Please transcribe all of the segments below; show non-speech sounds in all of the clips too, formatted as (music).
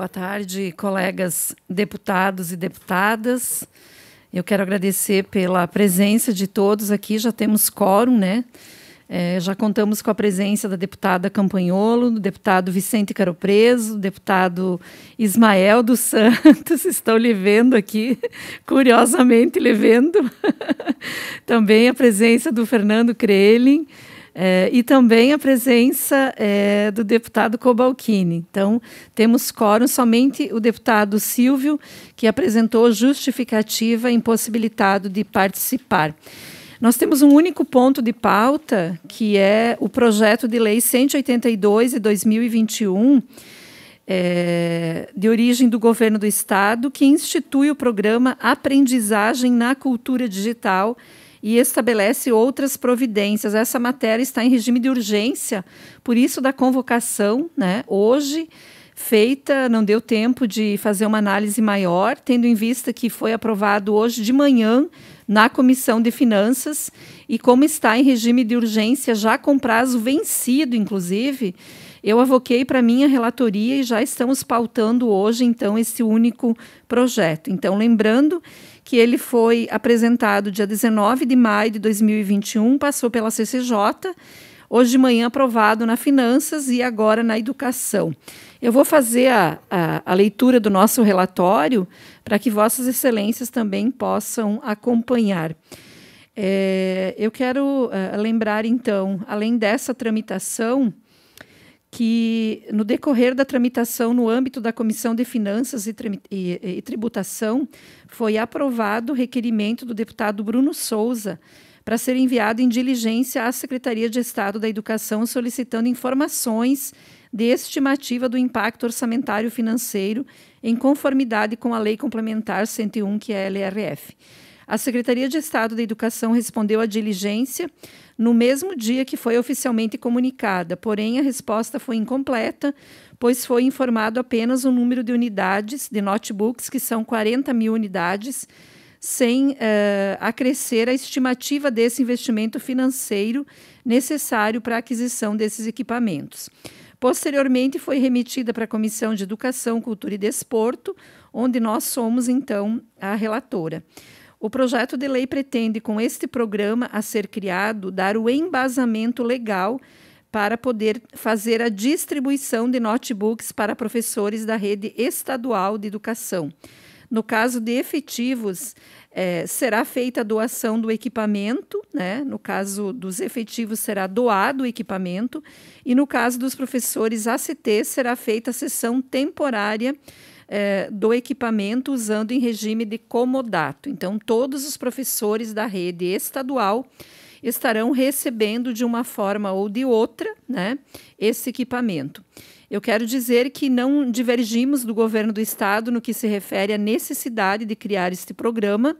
Boa tarde, colegas deputados e deputadas. Eu quero agradecer pela presença de todos aqui. Já temos quórum, né? É, já contamos com a presença da deputada Campanholo, do deputado Vicente Caropreso, do deputado Ismael dos Santos, (laughs) estão lhe vendo aqui, (laughs) curiosamente lhe vendo. (laughs) Também a presença do Fernando Krelin, é, e também a presença é, do deputado Cobalcini. Então, temos quórum somente o deputado Silvio, que apresentou justificativa impossibilitado de participar. Nós temos um único ponto de pauta, que é o projeto de lei 182 de 2021. É, de origem do governo do estado, que institui o programa Aprendizagem na Cultura Digital, e estabelece outras providências. Essa matéria está em regime de urgência, por isso da convocação, né? Hoje feita, não deu tempo de fazer uma análise maior, tendo em vista que foi aprovado hoje de manhã na Comissão de Finanças e como está em regime de urgência, já com prazo vencido, inclusive, eu avoquei para minha relatoria e já estamos pautando hoje, então, esse único projeto. Então, lembrando que ele foi apresentado dia 19 de maio de 2021, passou pela CCJ, hoje de manhã aprovado na Finanças e agora na Educação. Eu vou fazer a, a, a leitura do nosso relatório para que Vossas Excelências também possam acompanhar. É, eu quero uh, lembrar, então, além dessa tramitação, que, no decorrer da tramitação no âmbito da Comissão de Finanças e, e, e Tributação, foi aprovado o requerimento do deputado Bruno Souza para ser enviado em diligência à Secretaria de Estado da Educação solicitando informações de estimativa do impacto orçamentário financeiro em conformidade com a Lei Complementar 101, que é a LRF. A Secretaria de Estado da Educação respondeu à diligência no mesmo dia que foi oficialmente comunicada, porém a resposta foi incompleta, pois foi informado apenas o número de unidades de notebooks, que são 40 mil unidades, sem uh, acrescer a estimativa desse investimento financeiro necessário para a aquisição desses equipamentos. Posteriormente, foi remetida para a Comissão de Educação, Cultura e Desporto, onde nós somos, então, a relatora. O projeto de lei pretende, com este programa a ser criado, dar o embasamento legal para poder fazer a distribuição de notebooks para professores da rede estadual de educação. No caso de efetivos, é, será feita a doação do equipamento, né? no caso dos efetivos, será doado o equipamento, e no caso dos professores ACT, será feita a sessão temporária é, do equipamento usando em regime de comodato. Então, todos os professores da rede estadual estarão recebendo de uma forma ou de outra né, esse equipamento. Eu quero dizer que não divergimos do governo do estado no que se refere à necessidade de criar este programa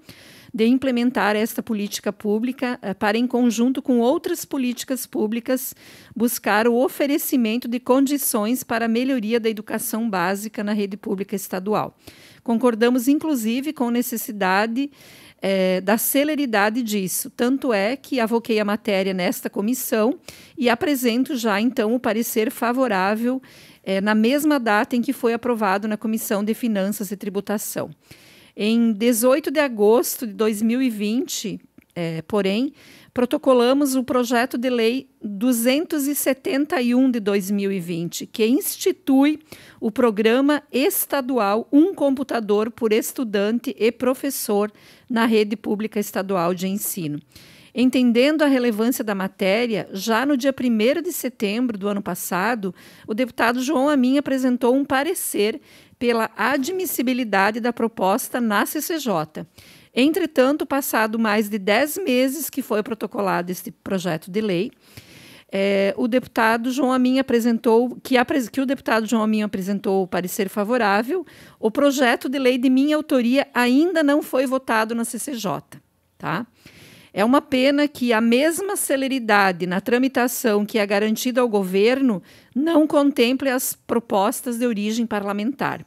de implementar esta política pública eh, para, em conjunto com outras políticas públicas, buscar o oferecimento de condições para a melhoria da educação básica na rede pública estadual. Concordamos, inclusive, com a necessidade é, da celeridade disso. Tanto é que avoquei a matéria nesta comissão e apresento já, então, o parecer favorável é, na mesma data em que foi aprovado na Comissão de Finanças e Tributação. Em 18 de agosto de 2020, é, porém, protocolamos o projeto de lei 271 de 2020, que institui o programa estadual Um Computador por Estudante e Professor na Rede Pública Estadual de Ensino. Entendendo a relevância da matéria, já no dia 1 de setembro do ano passado, o deputado João Amin apresentou um parecer pela admissibilidade da proposta na CCJ. Entretanto, passado mais de 10 meses que foi protocolado este projeto de lei, é, o deputado João Amin apresentou que, que, o deputado João Amin apresentou parecer favorável. O projeto de lei de minha autoria ainda não foi votado na CCJ, tá? É uma pena que a mesma celeridade na tramitação que é garantida ao governo não contemple as propostas de origem parlamentar.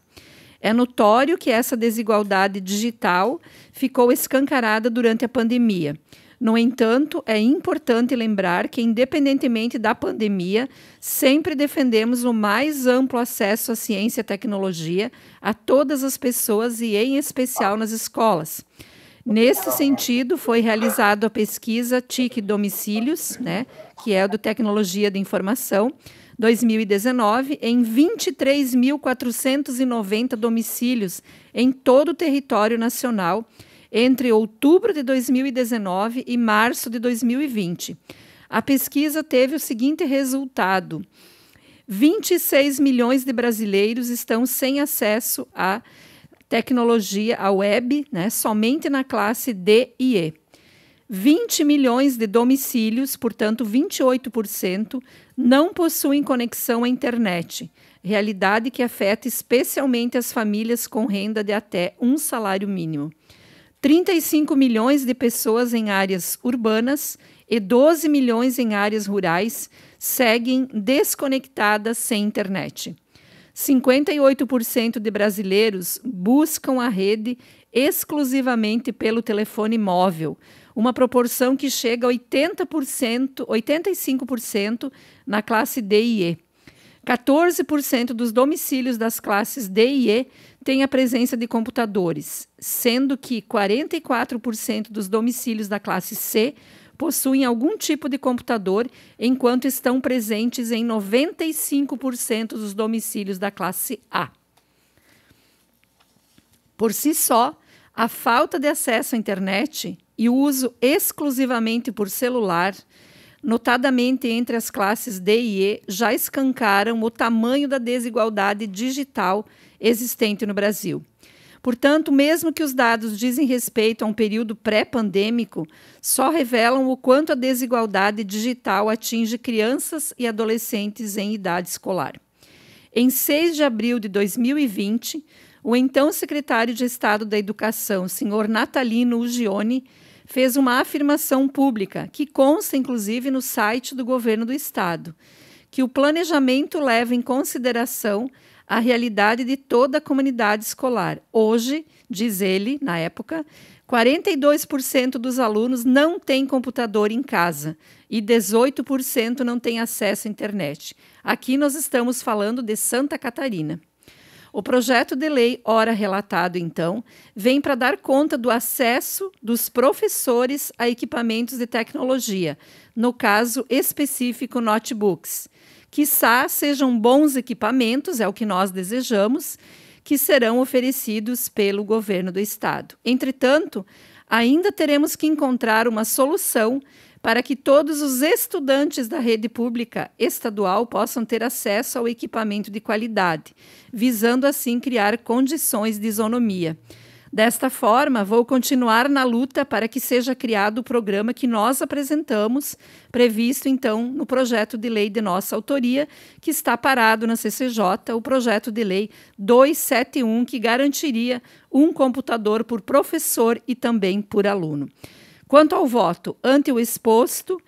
É notório que essa desigualdade digital ficou escancarada durante a pandemia. No entanto, é importante lembrar que, independentemente da pandemia, sempre defendemos o mais amplo acesso à ciência e tecnologia a todas as pessoas e, em especial, nas escolas. Nesse sentido, foi realizada a pesquisa TIC Domicílios, né, que é do Tecnologia da Informação, 2019 em 23.490 domicílios em todo o território nacional entre outubro de 2019 e março de 2020. A pesquisa teve o seguinte resultado: 26 milhões de brasileiros estão sem acesso à tecnologia, à web, né, somente na classe D e E. 20 milhões de domicílios, portanto 28%, não possuem conexão à internet, realidade que afeta especialmente as famílias com renda de até um salário mínimo. 35 milhões de pessoas em áreas urbanas e 12 milhões em áreas rurais seguem desconectadas sem internet. 58% de brasileiros buscam a rede exclusivamente pelo telefone móvel, uma proporção que chega a 80%, 85% na classe D e E. 14% dos domicílios das classes D e E têm a presença de computadores, sendo que 44% dos domicílios da classe C possuem algum tipo de computador, enquanto estão presentes em 95% dos domicílios da classe A. Por si só, a falta de acesso à internet e o uso exclusivamente por celular, notadamente entre as classes D e E, já escancaram o tamanho da desigualdade digital existente no Brasil. Portanto, mesmo que os dados dizem respeito a um período pré-pandêmico, só revelam o quanto a desigualdade digital atinge crianças e adolescentes em idade escolar. Em 6 de abril de 2020, o então secretário de Estado da Educação, senhor Natalino Ugione, fez uma afirmação pública, que consta inclusive no site do governo do Estado, que o planejamento leva em consideração a realidade de toda a comunidade escolar. Hoje, diz ele, na época, 42% dos alunos não têm computador em casa e 18% não têm acesso à internet. Aqui nós estamos falando de Santa Catarina. O projeto de lei, ora relatado então, vem para dar conta do acesso dos professores a equipamentos de tecnologia, no caso específico notebooks. Quizá sejam bons equipamentos, é o que nós desejamos, que serão oferecidos pelo governo do estado. Entretanto, ainda teremos que encontrar uma solução para que todos os estudantes da rede pública estadual possam ter acesso ao equipamento de qualidade, visando assim criar condições de isonomia. Desta forma, vou continuar na luta para que seja criado o programa que nós apresentamos, previsto então no projeto de lei de nossa autoria, que está parado na CCJ, o projeto de lei 271, que garantiria um computador por professor e também por aluno. Quanto ao voto, ante o exposto,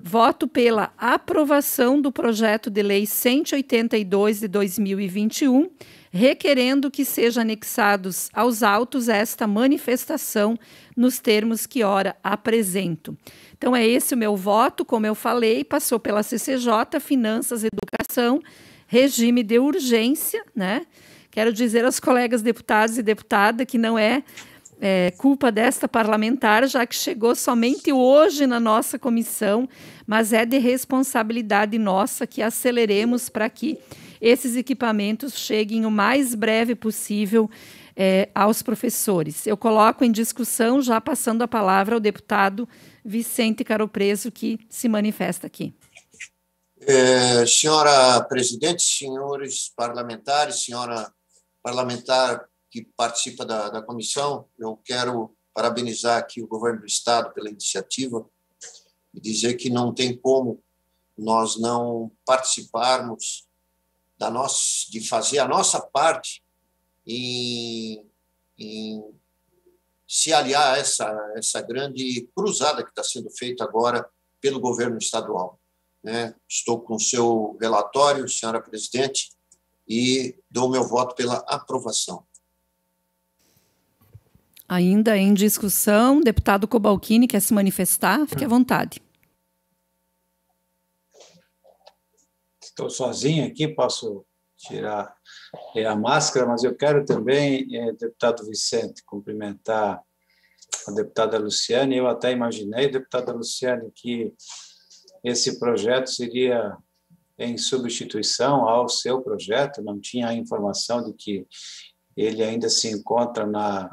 voto pela aprovação do projeto de lei 182 de 2021, requerendo que seja anexados aos autos esta manifestação nos termos que ora apresento. Então é esse o meu voto, como eu falei, passou pela CCJ, Finanças, Educação, regime de urgência, né? Quero dizer aos colegas deputados e deputada que não é é, culpa desta parlamentar, já que chegou somente hoje na nossa comissão, mas é de responsabilidade nossa que aceleremos para que esses equipamentos cheguem o mais breve possível é, aos professores. Eu coloco em discussão, já passando a palavra ao deputado Vicente Caropreso, que se manifesta aqui. É, senhora presidente, senhores parlamentares, senhora parlamentar que participa da, da comissão, eu quero parabenizar aqui o governo do estado pela iniciativa e dizer que não tem como nós não participarmos da nossa, de fazer a nossa parte em, em se aliar a essa, essa grande cruzada que está sendo feita agora pelo governo estadual. Né? Estou com o seu relatório, senhora presidente, e dou meu voto pela aprovação. Ainda em discussão, deputado Cobalcini quer se manifestar? Fique à vontade. Estou sozinho aqui, posso tirar a máscara, mas eu quero também, eh, deputado Vicente, cumprimentar a deputada Luciane. Eu até imaginei, deputada Luciane, que esse projeto seria em substituição ao seu projeto, não tinha a informação de que ele ainda se encontra na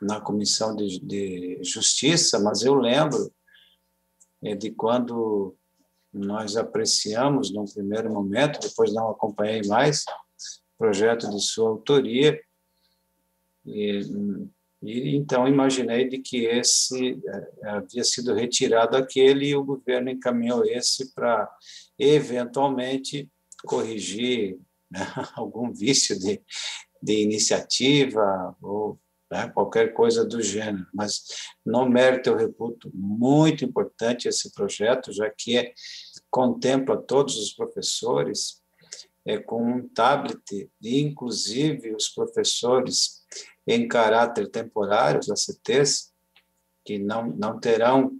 na Comissão de, de Justiça, mas eu lembro é, de quando nós apreciamos, num primeiro momento, depois não acompanhei mais, projeto de sua autoria, e, e então imaginei de que esse é, havia sido retirado aquele e o governo encaminhou esse para eventualmente corrigir né, (laughs) algum vício de, de iniciativa ou né? qualquer coisa do gênero. Mas, no mérito, eu reputo muito importante esse projeto, já que é, contempla todos os professores é, com um tablet, e inclusive os professores em caráter temporário, os ACTs, que não, não terão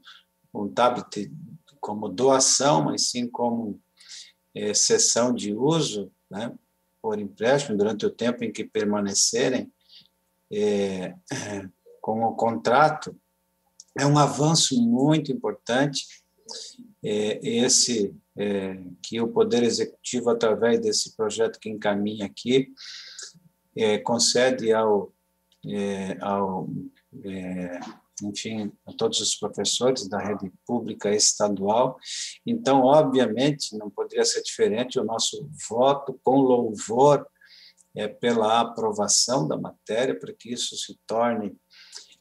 um tablet como doação, mas sim como é, sessão de uso, né, por empréstimo, durante o tempo em que permanecerem é, com o contrato, é um avanço muito importante é, esse é, que o Poder Executivo, através desse projeto que encaminha aqui, é, concede ao, é, ao é, enfim, a todos os professores da rede pública estadual. Então, obviamente, não poderia ser diferente o nosso voto com louvor é, pela aprovação da matéria, para que isso se torne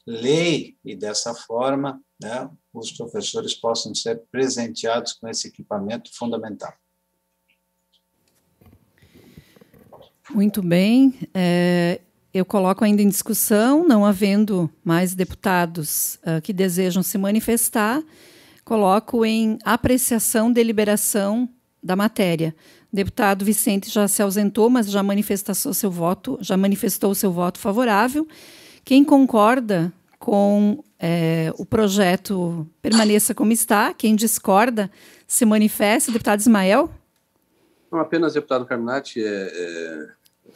lei e dessa forma né, os professores possam ser presenteados com esse equipamento fundamental. Muito bem. É, eu coloco ainda em discussão, não havendo mais deputados uh, que desejam se manifestar, coloco em apreciação, deliberação da matéria. O deputado Vicente já se ausentou, mas já manifestou seu voto, já manifestou seu voto favorável. Quem concorda com é, o projeto permaneça como está, quem discorda se manifeste. Deputado Ismael? Não, apenas deputado Carminati, é, é,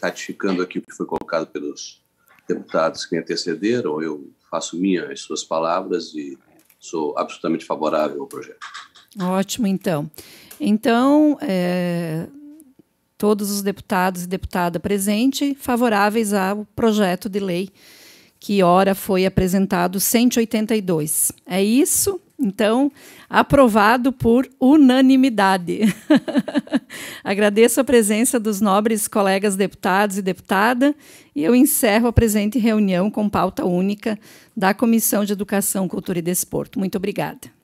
ratificando aqui o que foi colocado pelos deputados que me antecederam, eu faço minha as suas palavras e sou absolutamente favorável ao projeto. Ótimo, então. Então, é, todos os deputados e deputada presente favoráveis ao projeto de lei que ora foi apresentado 182. É isso? Então, aprovado por unanimidade. (laughs) Agradeço a presença dos nobres colegas deputados e deputada e eu encerro a presente reunião com pauta única da Comissão de Educação, Cultura e Desporto. Muito obrigada.